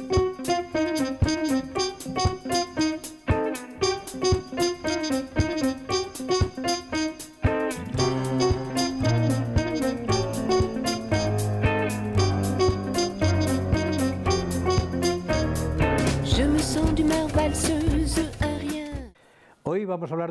Thank you.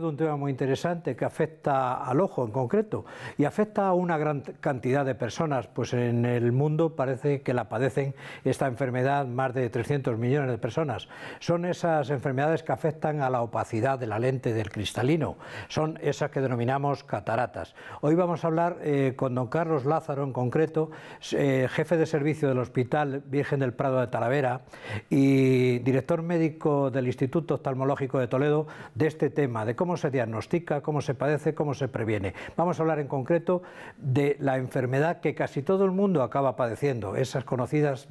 de un tema muy interesante que afecta al ojo en concreto y afecta a una gran cantidad de personas, pues en el mundo parece que la padecen esta enfermedad más de 300 millones de personas. Son esas enfermedades que afectan a la opacidad de la lente del cristalino, son esas que denominamos cataratas. Hoy vamos a hablar eh, con don Carlos Lázaro en concreto, eh, jefe de servicio del Hospital Virgen del Prado de Talavera y director médico del Instituto Oftalmológico de Toledo de este tema, de cómo cómo se diagnostica, cómo se padece, cómo se previene. Vamos a hablar en concreto de la enfermedad que casi todo el mundo acaba padeciendo, esas conocidas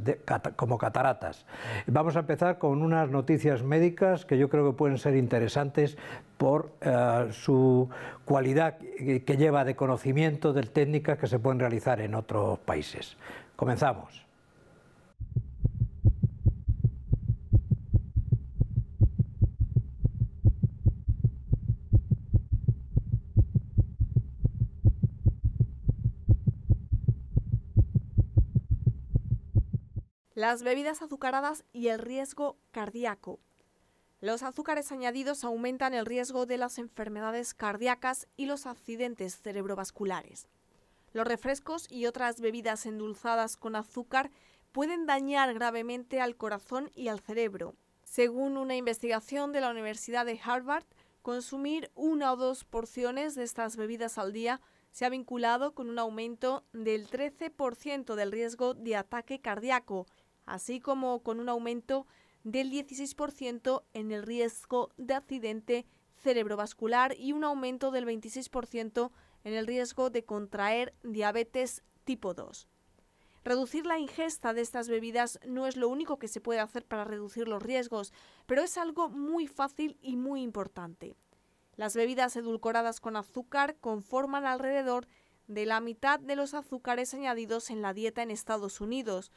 como cataratas. Vamos a empezar con unas noticias médicas que yo creo que pueden ser interesantes por eh, su cualidad que lleva de conocimiento de técnicas que se pueden realizar en otros países. Comenzamos. las bebidas azucaradas y el riesgo cardíaco. Los azúcares añadidos aumentan el riesgo de las enfermedades cardíacas y los accidentes cerebrovasculares. Los refrescos y otras bebidas endulzadas con azúcar pueden dañar gravemente al corazón y al cerebro. Según una investigación de la Universidad de Harvard, consumir una o dos porciones de estas bebidas al día se ha vinculado con un aumento del 13% del riesgo de ataque cardíaco así como con un aumento del 16% en el riesgo de accidente cerebrovascular y un aumento del 26% en el riesgo de contraer diabetes tipo 2. Reducir la ingesta de estas bebidas no es lo único que se puede hacer para reducir los riesgos, pero es algo muy fácil y muy importante. Las bebidas edulcoradas con azúcar conforman alrededor de la mitad de los azúcares añadidos en la dieta en Estados Unidos,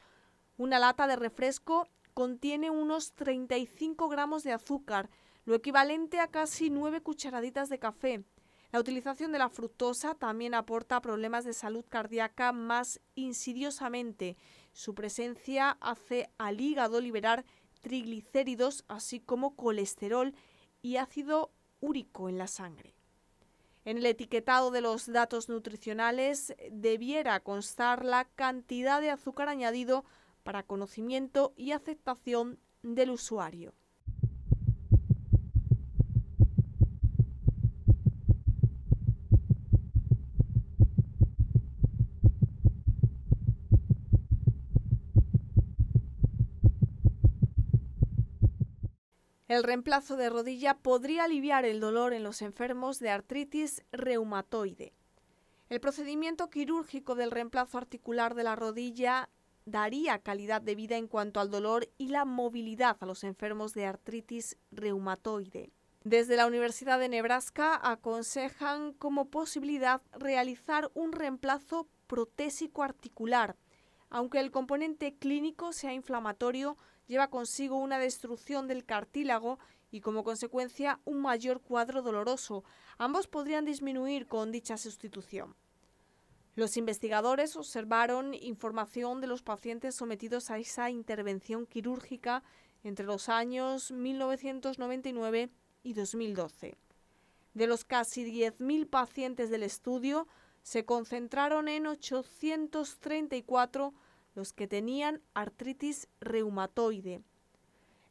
una lata de refresco contiene unos 35 gramos de azúcar, lo equivalente a casi 9 cucharaditas de café. La utilización de la fructosa también aporta problemas de salud cardíaca más insidiosamente. Su presencia hace al hígado liberar triglicéridos, así como colesterol y ácido úrico en la sangre. En el etiquetado de los datos nutricionales debiera constar la cantidad de azúcar añadido para conocimiento y aceptación del usuario. El reemplazo de rodilla podría aliviar el dolor en los enfermos de artritis reumatoide. El procedimiento quirúrgico del reemplazo articular de la rodilla daría calidad de vida en cuanto al dolor y la movilidad a los enfermos de artritis reumatoide. Desde la Universidad de Nebraska aconsejan como posibilidad realizar un reemplazo protésico articular. Aunque el componente clínico sea inflamatorio, lleva consigo una destrucción del cartílago y como consecuencia un mayor cuadro doloroso. Ambos podrían disminuir con dicha sustitución. Los investigadores observaron información de los pacientes sometidos a esa intervención quirúrgica entre los años 1999 y 2012. De los casi 10.000 pacientes del estudio, se concentraron en 834 los que tenían artritis reumatoide.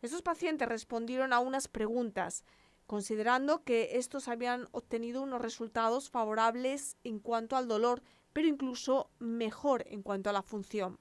Esos pacientes respondieron a unas preguntas, considerando que estos habían obtenido unos resultados favorables en cuanto al dolor pero incluso mejor en cuanto a la función.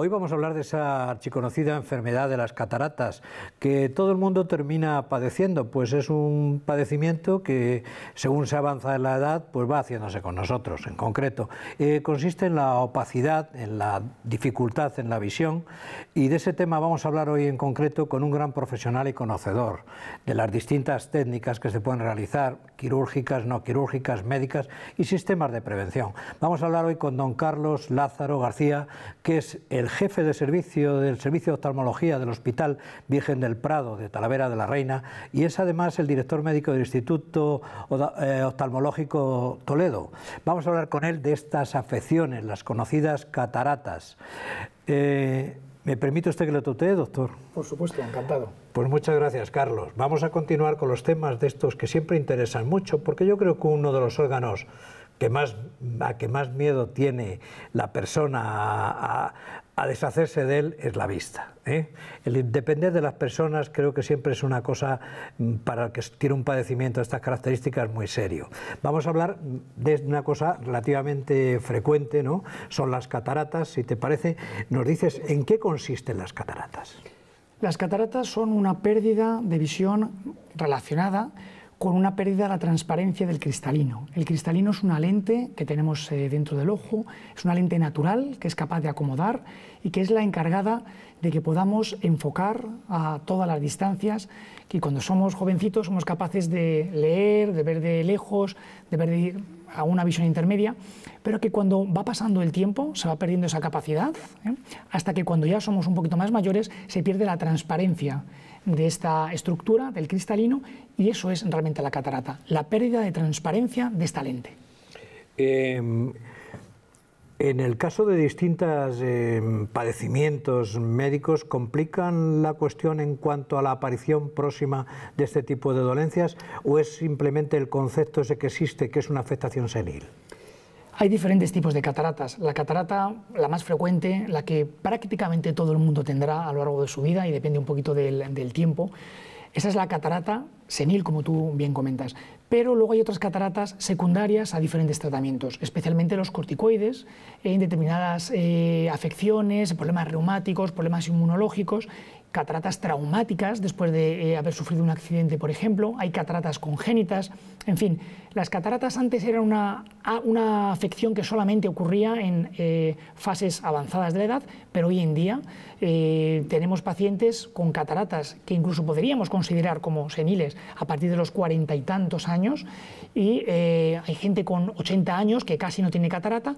Hoy vamos a hablar de esa archiconocida enfermedad de las cataratas, que todo el mundo termina padeciendo, pues es un padecimiento que según se avanza en la edad, pues va haciéndose con nosotros en concreto. Eh, consiste en la opacidad, en la dificultad en la visión y de ese tema vamos a hablar hoy en concreto con un gran profesional y conocedor de las distintas técnicas que se pueden realizar, quirúrgicas, no quirúrgicas, médicas y sistemas de prevención. Vamos a hablar hoy con don Carlos Lázaro García, que es el jefe de servicio del Servicio de Oftalmología del Hospital Virgen de del Prado de Talavera de la Reina y es además el director médico del Instituto eh, Oftalmológico Toledo. Vamos a hablar con él de estas afecciones, las conocidas cataratas. Eh, ¿Me permite usted que lo tutee, doctor? Por supuesto, encantado. Pues muchas gracias, Carlos. Vamos a continuar con los temas de estos que siempre interesan mucho, porque yo creo que uno de los órganos que más, a que más miedo tiene la persona a, a deshacerse de él es la vista. ¿eh? El depender de las personas creo que siempre es una cosa mm, para el que tiene un padecimiento de estas características muy serio. Vamos a hablar de una cosa relativamente frecuente, ¿no? Son las cataratas, si te parece, nos dices en qué consisten las cataratas. Las cataratas son una pérdida de visión relacionada con una pérdida de la transparencia del cristalino. El cristalino es una lente que tenemos eh, dentro del ojo, es una lente natural que es capaz de acomodar y que es la encargada de que podamos enfocar a todas las distancias Que cuando somos jovencitos somos capaces de leer, de ver de lejos, de ver a una visión intermedia, pero que cuando va pasando el tiempo se va perdiendo esa capacidad, ¿eh? hasta que cuando ya somos un poquito más mayores se pierde la transparencia de esta estructura del cristalino y eso es realmente la catarata, la pérdida de transparencia de esta lente. Em, en el caso de distintos em, padecimientos médicos, ¿complican la cuestión en cuanto a la aparición próxima de este tipo de dolencias o es simplemente el concepto ese que existe, que es una afectación senil? Hay diferentes tipos de cataratas. La catarata, la más frecuente, la que prácticamente todo el mundo tendrá a lo largo de su vida y depende un poquito del, tiempo, esa es la catarata senil, como tú bien comentas. Pero luego hay otras cataratas secundarias a diferentes tratamientos, especialmente los corticoides en determinadas eh, afecciones, problemas reumáticos, problemas inmunológicos cataratas traumáticas después de eh, haber sufrido un accidente, por ejemplo, hay cataratas congénitas, en fin, las cataratas antes eran una, una afección que solamente ocurría en eh, fases avanzadas de la edad, pero hoy en día eh, tenemos pacientes con cataratas que incluso podríamos considerar como seniles a partir de los cuarenta y tantos años y hay gente con 80 años que casi no tiene catarata,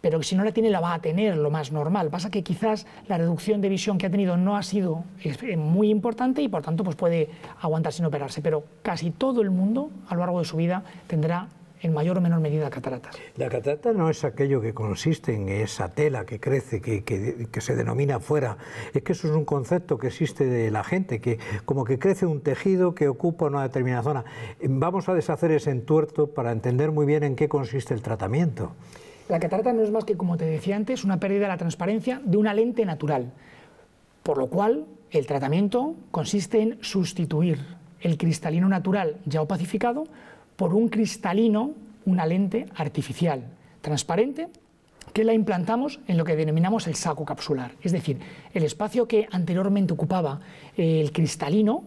pero si no la tiene la va a tener, lo más normal. Pasa que quizás la reducción de visión que ha tenido no ha sido eh, muy importante y por tanto pues puede aguantar sin operarse, pero casi todo el mundo a lo largo de su vida tendrá en mayor o menor medida cataratas. La catarata no es aquello que consiste en esa tela que crece, que, que, que, se denomina fuera. Es que eso es un concepto que existe de la gente, que como que crece un tejido que ocupa una determinada zona. Vamos a deshacer ese entuerto para entender muy bien en qué consiste el tratamiento. La catarata no es más que, como te decía antes, una pérdida de la transparencia de una lente natural, por lo cual el tratamiento consiste en sustituir el cristalino natural ya opacificado por un cristalino, una lente artificial, transparente, que la implantamos en lo que denominamos el saco capsular, es decir, el espacio que anteriormente ocupaba el cristalino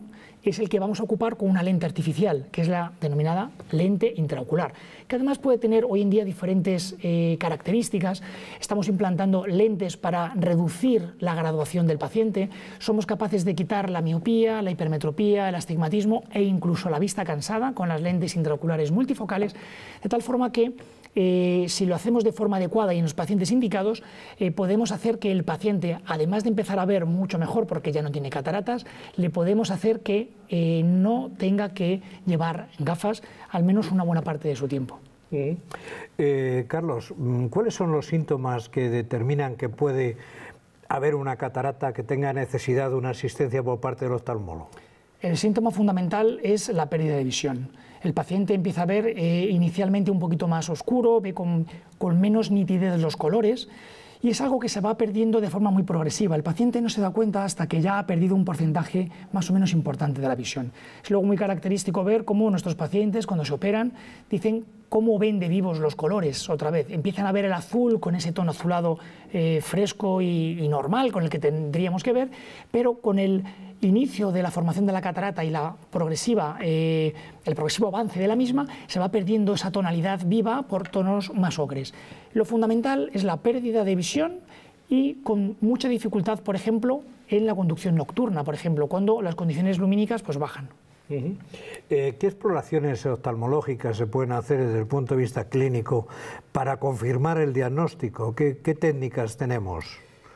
es el que vamos a ocupar con una lente artificial, que es la denominada lente intraocular, que además puede tener hoy en día diferentes eh, características. Estamos implantando lentes para reducir la graduación del paciente, somos capaces de quitar la miopía, la hipermetropía, el astigmatismo e incluso la vista cansada con las lentes intraoculares multifocales, de tal forma que eh, si lo hacemos de forma adecuada y en los pacientes indicados, eh, podemos hacer que el paciente, además de empezar a ver mucho mejor porque ya no tiene cataratas, le podemos hacer que eh, no tenga que llevar gafas al menos una buena parte de su tiempo. Mm. Carlos, mm, ¿cuáles son los síntomas que determinan que puede haber una catarata que tenga necesidad de una asistencia por parte del oftalmólogo? El síntoma fundamental es la pérdida de visión el paciente empieza a ver eh, inicialmente un poquito más oscuro, ve con, con menos nitidez los colores y es algo que se va perdiendo de forma muy progresiva. El paciente no se da cuenta hasta que ya ha perdido un porcentaje más o menos importante de la visión. Es luego muy característico ver cómo nuestros pacientes, cuando se operan, dicen cómo ven de vivos los colores otra vez. Empiezan a ver el azul con ese tono azulado eh, fresco y, normal con el que tendríamos que ver, pero con el inicio de la formación de la catarata y la progresiva, eh, el progresivo avance de la misma, se va perdiendo esa tonalidad viva por tonos más ocres. Lo fundamental es la pérdida de visión y con mucha dificultad, por ejemplo, en la conducción nocturna, por ejemplo, cuando las condiciones lumínicas pues, bajan. Eh, ¿Qué exploraciones oftalmológicas se pueden hacer desde el punto de vista clínico para confirmar el diagnóstico? ¿Qué, qué técnicas tenemos?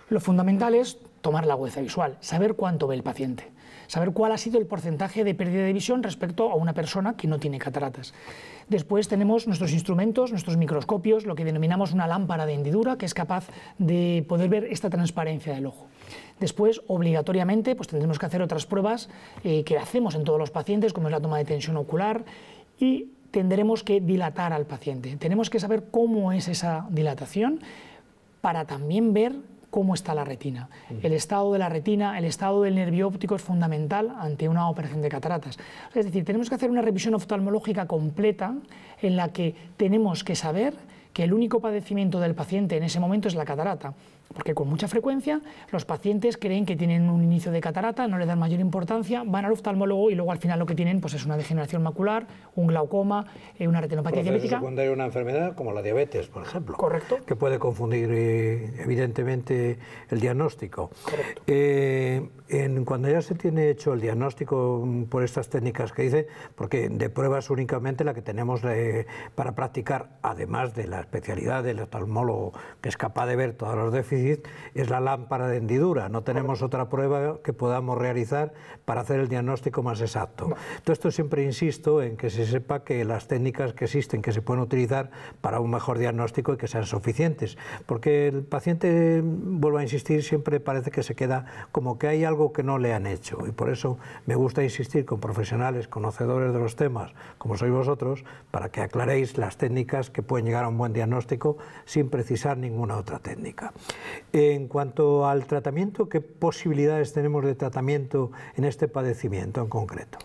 Lo fundamental es tomar la agudeza visual, saber cuánto ve el paciente, saber cuál ha sido el porcentaje de pérdida de visión respecto a una persona que no tiene cataratas. Después tenemos nuestros instrumentos, nuestros microscopios, lo que denominamos una lámpara de hendidura, que es capaz de poder ver esta transparencia del ojo. Después, obligatoriamente, pues tendremos que hacer otras pruebas eh, que hacemos en todos los pacientes, como es la toma de tensión ocular, y tendremos que dilatar al paciente. Tenemos que saber cómo es esa dilatación para también ver cómo está la retina. El estado de la retina, el estado del nervio óptico es fundamental ante una operación de cataratas. Es decir, tenemos que hacer una revisión oftalmológica completa en la que tenemos que saber que el único padecimiento del paciente en ese momento es la catarata porque con mucha frecuencia los pacientes creen que tienen un inicio de catarata, no le dan mayor importancia, van al oftalmólogo y luego al final lo que tienen pues, es una degeneración macular, un glaucoma, eh, una retinopatía diabética. Cuando hay una enfermedad como la diabetes, por ejemplo. Correcto. Que puede confundir eh, evidentemente el diagnóstico. Correcto. Eh, en, cuando ya se tiene hecho el diagnóstico mm, por estas técnicas que dice, porque de pruebas únicamente la que tenemos para practicar, además de la especialidad del oftalmólogo que es capaz de ver todos los déficits, es la lámpara de hendidura. No tenemos otra prueba que podamos realizar para hacer el diagnóstico más exacto. Todo esto siempre insisto en que se sepa que las técnicas que existen, que se pueden utilizar para un mejor diagnóstico y que sean suficientes. Porque el paciente, vuelvo a insistir, siempre parece que se queda como que hay algo que no le han hecho. Y por eso me gusta insistir con profesionales, conocedores de los temas, como sois vosotros, para que aclaréis las técnicas que pueden llegar a un buen diagnóstico sin precisar ninguna otra técnica. En cuanto al tratamiento, ¿qué posibilidades tenemos de tratamiento en este padecimiento en concreto?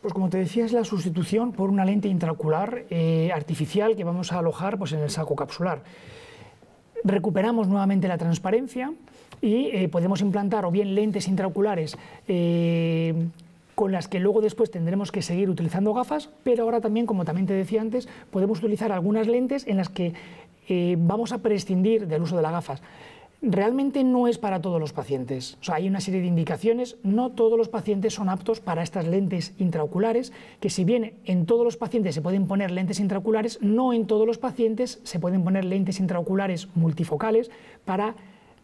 Pues como te decía, es la sustitución por una lente intraocular eh, artificial que vamos a alojar pues, en el saco capsular. Recuperamos nuevamente la transparencia y eh, podemos implantar o bien lentes intraoculares eh, con las que luego después tendremos que seguir utilizando gafas, pero ahora también, como también te decía antes, podemos utilizar algunas lentes en las que vamos a prescindir del uso de las gafas realmente no es para todos los pacientes. hay una serie de indicaciones, no todos los pacientes son aptos para estas lentes intraoculares, que si bien en todos los pacientes se pueden poner lentes intraoculares, no en todos los pacientes se pueden poner lentes intraoculares multifocales para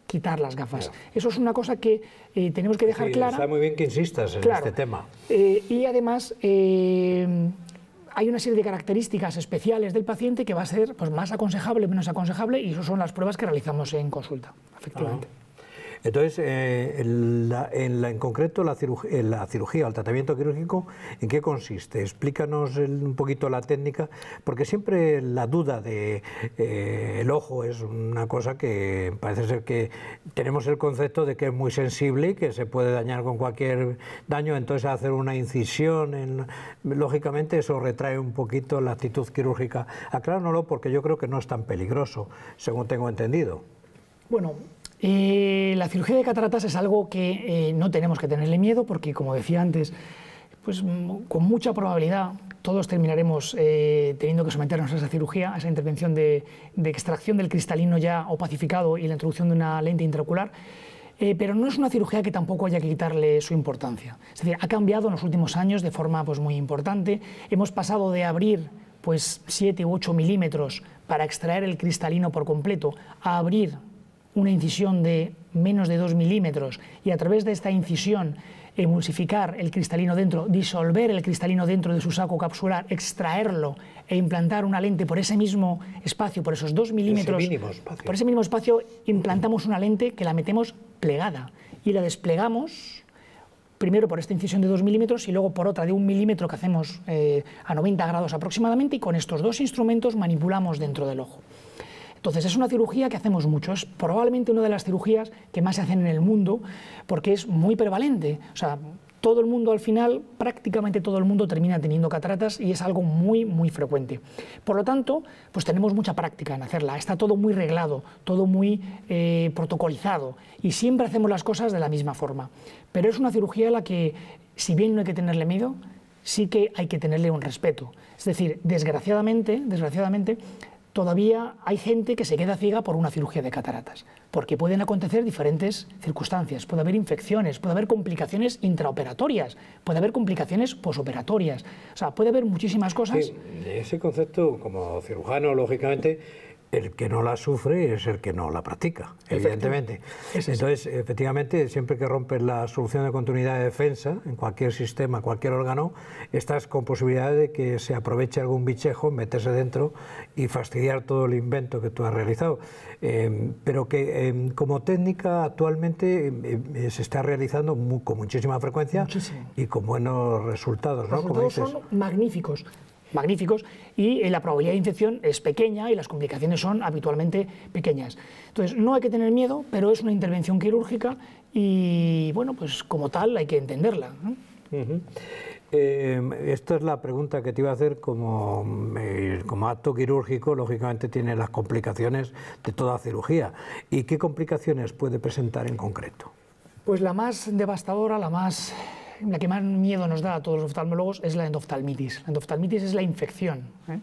quitar las gafas. Eso es una cosa que eh, tenemos que dejar clara. Está muy bien que insistas en este tema. Eh, y además, eh, hay una serie de características especiales del paciente que va a ser pues, más aconsejable, menos aconsejable, y eso son las pruebas que realizamos en consulta, efectivamente. Ah. Entonces, eh, en, la, en, concreto, la, cirugía, la cirugía o el tratamiento quirúrgico, ¿en qué consiste? Explícanos un poquito la técnica, porque siempre la duda de eh, el ojo es una cosa que parece ser que tenemos el concepto de que es muy sensible y que se puede dañar con cualquier daño, entonces hacer una incisión, en, lógicamente eso retrae un poquito la actitud quirúrgica. Aclárnoslo porque yo creo que no es tan peligroso, según tengo entendido. Bueno, eh, la cirugía de cataratas es algo que eh, no tenemos que tenerle miedo porque, como decía antes, pues mm, con mucha probabilidad todos terminaremos eh, teniendo que someternos a esa cirugía, a esa intervención de, extracción del cristalino ya opacificado y la introducción de una lente intraocular. pero no es una cirugía que tampoco haya que quitarle su importancia. Es decir, ha cambiado en los últimos años de forma pues, muy importante. Hemos pasado de abrir pues, 7 u 8 milímetros para extraer el cristalino por completo a abrir una incisión de menos de 2 milímetros y a través de esta incisión emulsificar el cristalino dentro, disolver el cristalino dentro de su saco capsular, extraerlo e implantar una lente por ese mismo espacio, por esos 2 milímetros, por ese mismo espacio implantamos una lente que la metemos plegada y la desplegamos primero por esta incisión de 2 milímetros y luego por otra de 1 milímetro que hacemos eh, a 90 grados aproximadamente y con estos dos instrumentos manipulamos dentro del ojo. Entonces es una cirugía que hacemos mucho, es probablemente una de las cirugías que más se hacen en el mundo porque es muy prevalente. O sea, todo el mundo al final, prácticamente todo el mundo termina teniendo cataratas y es algo muy, muy frecuente. Por lo tanto, pues tenemos mucha práctica en hacerla, está todo muy reglado, todo muy eh, protocolizado y siempre hacemos las cosas de la misma forma. Pero es una cirugía a la que, si bien no hay que tenerle miedo, sí que hay que tenerle un respeto. Es decir, desgraciadamente, desgraciadamente todavía hay gente que se queda ciega por una cirugía de cataratas, porque pueden acontecer diferentes circunstancias, puede haber infecciones, puede haber complicaciones intraoperatorias, puede haber complicaciones posoperatorias, o sea, puede haber muchísimas cosas. ese concepto, como cirujano, lógicamente, el que no la sufre es el que no la practica, evidentemente. Entonces, efectivamente, siempre que rompes la solución de continuidad de defensa, en cualquier sistema, cualquier órgano, estás con posibilidad de que se aproveche algún bichejo, meterse dentro y fastidiar todo el invento que tú has realizado. Em, pero que em, como técnica actualmente em, se está realizando con muchísima frecuencia y con buenos resultados. ¿no? Los resultados son magníficos magníficos y eh, la probabilidad de infección es pequeña y las complicaciones son habitualmente pequeñas. Entonces, no hay que tener miedo, pero es una intervención quirúrgica y, bueno, pues como tal hay que entenderla. Em, esta es la pregunta que te iba a hacer como, mm, como acto quirúrgico, lógicamente tiene las complicaciones de toda cirugía. ¿Y qué complicaciones puede presentar en concreto? Pues la más devastadora, la más la que más miedo nos da a todos los oftalmólogos es la endoftalmitis. La endoftalmitis es la infección. ¿eh?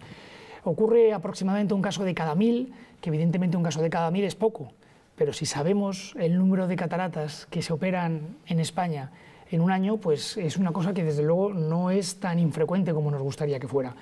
Ocurre aproximadamente un caso de cada mil, que evidentemente un caso de cada mil es poco, pero si sabemos el número de cataratas que se operan en España en un año, pues es una cosa que desde luego no es tan infrecuente como nos gustaría que fuera.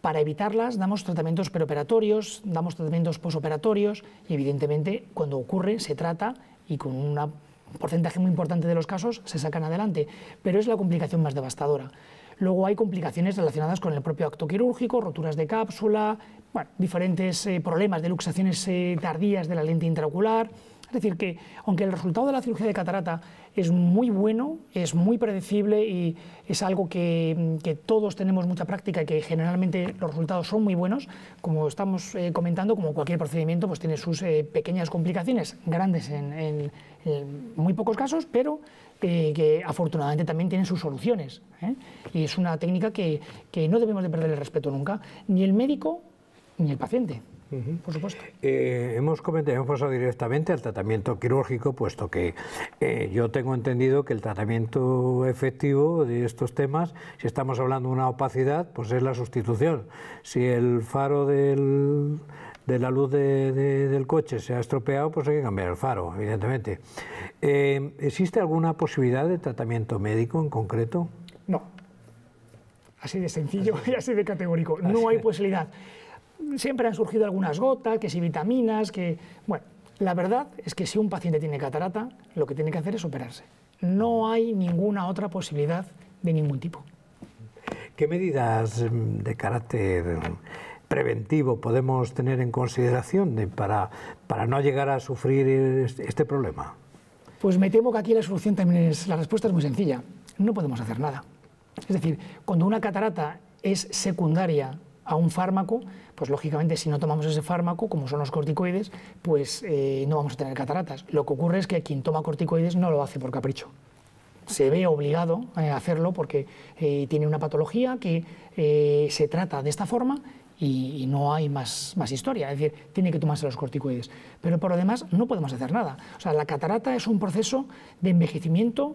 Para evitarlas damos tratamientos preoperatorios, damos tratamientos posoperatorios y evidentemente cuando ocurre se trata y con una porcentaje muy importante de los casos se sacan adelante, pero es la complicación más devastadora. Luego hay complicaciones relacionadas con el propio acto quirúrgico, roturas de cápsula, diferentes eh, problemas de luxaciones eh, tardías de la lente intraocular, es decir, que aunque el resultado de la cirugía de catarata es muy bueno, es muy predecible y es algo que, todos tenemos mucha práctica y que generalmente los resultados son muy buenos, como estamos eh, comentando, como cualquier procedimiento, pues tiene sus eh, pequeñas complicaciones, grandes en, muy pocos casos, pero eh, que afortunadamente también tienen sus soluciones. Y es una técnica que, que no debemos de perder el respeto nunca, ni el médico ni el paciente por supuesto. Eh, hemos comentado, hemos pasado directamente al tratamiento quirúrgico, puesto que eh, yo tengo entendido que el tratamiento efectivo de estos temas, si estamos hablando de una opacidad, pues es la sustitución. Si el faro de la luz del coche se ha estropeado, pues hay que cambiar el faro, evidentemente. Eh, ¿Existe alguna posibilidad de tratamiento médico en concreto? No. Así de sencillo y así de categórico. no hay posibilidad siempre han surgido algunas gotas, que si vitaminas, que... Bueno, la verdad es que si un paciente tiene catarata, lo que tiene que hacer es operarse. No hay ninguna otra posibilidad de ningún tipo. ¿Qué medidas em, de carácter em, preventivo podemos tener en consideración para, para no llegar a sufrir este problema? Pues me temo que aquí la solución también es, la respuesta es muy sencilla, no podemos hacer nada. Es decir, cuando una catarata es secundaria a un fármaco, pues lógicamente si no tomamos ese fármaco, como son los corticoides, pues eh, no vamos a tener cataratas. Lo que ocurre es que quien toma corticoides no lo hace por capricho. Se ve obligado eh, a hacerlo porque eh, tiene una patología que se trata de esta forma y, no hay más, más historia. Es decir, tiene que tomarse los corticoides. Pero por lo demás no podemos hacer nada. O sea, la catarata es un proceso de envejecimiento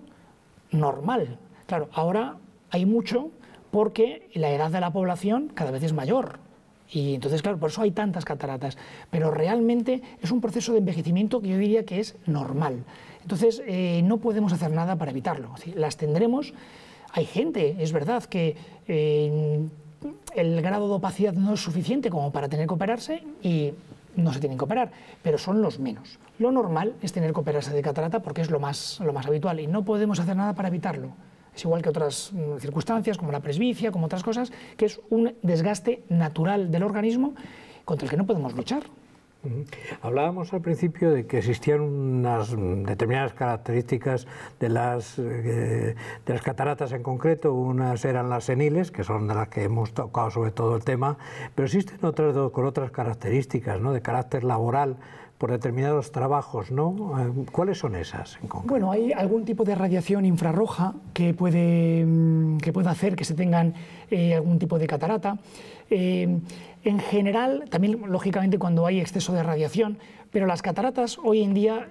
normal. Claro, ahora hay mucho porque la edad de la población cada vez es mayor. Y entonces, claro, por eso hay tantas cataratas. Pero realmente es un proceso de envejecimiento que yo diría que es normal. Entonces, eh, no podemos hacer nada para evitarlo. Las tendremos. Hay gente, es verdad, que eh, el grado de opacidad no es suficiente como para tener que operarse y no se tienen que operar, pero son los menos. Lo normal es tener que operarse de catarata porque es lo más habitual y no podemos hacer nada para evitarlo es igual que otras mm, circunstancias, como la presbicia, como otras cosas, que es un desgaste natural del organismo contra el que no podemos luchar. Hablábamos al principio de que existían unas mm, determinadas características de las, eh, de las cataratas en concreto. Unas eran las seniles, que son de las que hemos tocado sobre todo el tema, pero existen otras con otras características, ¿no? de carácter laboral, por determinados trabajos, ¿no? Eh, ¿Cuáles son esas Bueno, hay algún tipo de radiación infrarroja que puede, mm, que puede hacer que se tengan eh, algún tipo de catarata. Eh, en general, también lógicamente cuando hay exceso de radiación, pero las cataratas hoy en día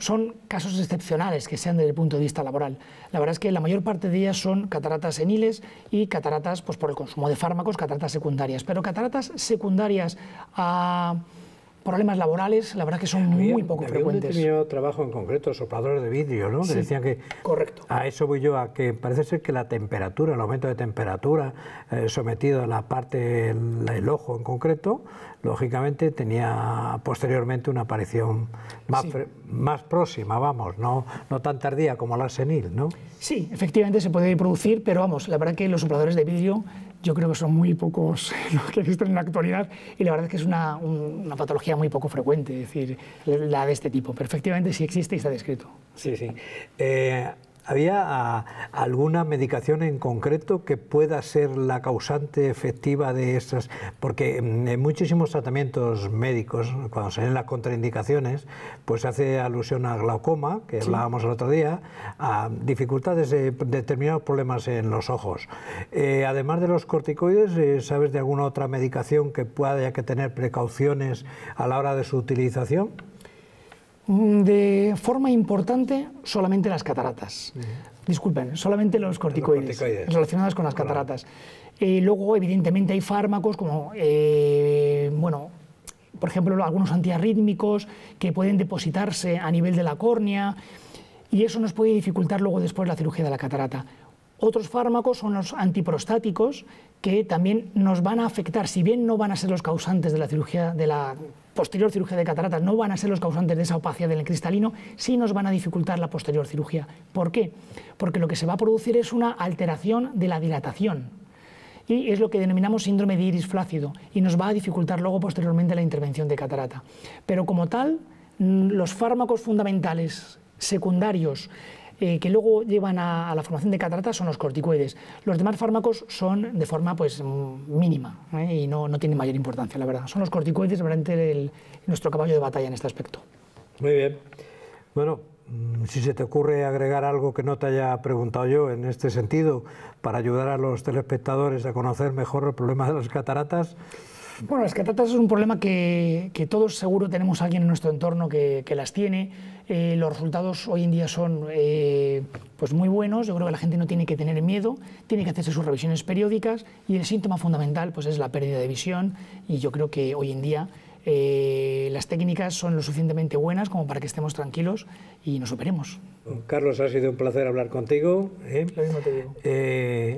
son casos excepcionales que sean desde el punto de vista laboral. La verdad es que la mayor parte de ellas son cataratas seniles y cataratas pues, por el consumo de fármacos, cataratas secundarias. Pero cataratas secundarias a problemas laborales, la verdad que son muy poco frecuentes. Yo trabajo en concreto, sopladores de vidrio, ¿no? Sí, decían que... Correcto. A eso voy yo, a que parece ser que la temperatura, el aumento de temperatura eh, sometido a la parte, el, ojo en concreto, lógicamente tenía posteriormente una aparición más, próxima, vamos, no, no tan tardía como la senil, ¿no? Sí, efectivamente se puede producir, pero vamos, la verdad que los sopladores de vidrio yo creo que son muy pocos los que existen en la actualidad y la verdad es que es una, una patología muy poco frecuente, es decir, la de este tipo. Perfectamente, si sí existe y está descrito. Sí, sí. Eh, ¿Había ah, alguna medicación en concreto que pueda ser la causante efectiva de estas? Porque mm, en muchísimos tratamientos médicos, cuando se ven las contraindicaciones, pues se hace alusión a glaucoma, que hablábamos el otro día, a dificultades de determinados problemas en los ojos. Eh, además de los corticoides, eh, ¿sabes de alguna otra medicación que pueda tener precauciones a la hora de su utilización? Mm, de forma importante solamente las cataratas. Disculpen, solamente los corticoides, relacionados con las ah. cataratas. Eh, luego, evidentemente, hay fármacos como, eh, bueno, por ejemplo, algunos antiarrítmicos que pueden depositarse a nivel de la córnea y eso nos puede dificultar luego después la cirugía de la catarata. Otros fármacos son los antiprostáticos que también nos van a afectar, si bien no van a ser los causantes de la cirugía de la posterior cirugía de cataratas, no van a ser los causantes de esa opacidad del cristalino, sí nos van a dificultar la posterior cirugía. ¿Por qué? Porque lo que se va a producir es una alteración de la dilatación y es lo que denominamos síndrome de iris flácido y nos va a dificultar luego posteriormente la intervención de catarata. Pero como tal, los fármacos fundamentales secundarios eh, que luego llevan a, la formación de cataratas son los corticoides. Los demás fármacos son de forma pues, mínima ¿eh? y no, no tienen mayor importancia, la verdad. Son los corticoides realmente nuestro caballo de batalla en este aspecto. Muy bien. Bueno, mm, si se te ocurre agregar algo que no te haya preguntado yo en este sentido, para ayudar a los telespectadores a conocer mejor el problema de las cataratas. Bueno, las cataratas es un problema que, todos seguro tenemos alguien en nuestro entorno que, las tiene. Eh, los resultados hoy en día son eh, pues muy buenos. Yo creo que la gente no tiene que tener miedo, tiene que hacerse sus revisiones periódicas y el síntoma fundamental pues, es la pérdida de visión y yo creo que hoy en día eh, las técnicas son lo suficientemente buenas como para que estemos tranquilos y nos superemos. Carlos, ha sido un placer hablar contigo. Lo mismo te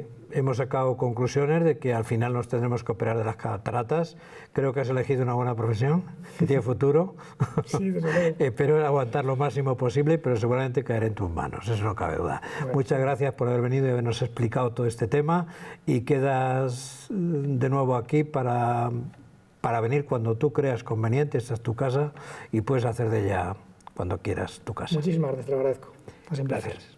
digo hemos sacado conclusiones de que al final nos tendremos que operar de las cataratas. Creo que has elegido una buena profesión, que tiene futuro. Sí, Espero aguantar lo máximo posible, pero seguramente caer en tus manos, eso no cabe duda. Muchas gracias por haber venido y habernos explicado todo este tema. Y quedas mm, de nuevo aquí para, para venir cuando tú creas conveniente. Esta es tu casa y puedes hacer de ella cuando quieras tu casa. Muchísimas gracias, te lo agradezco.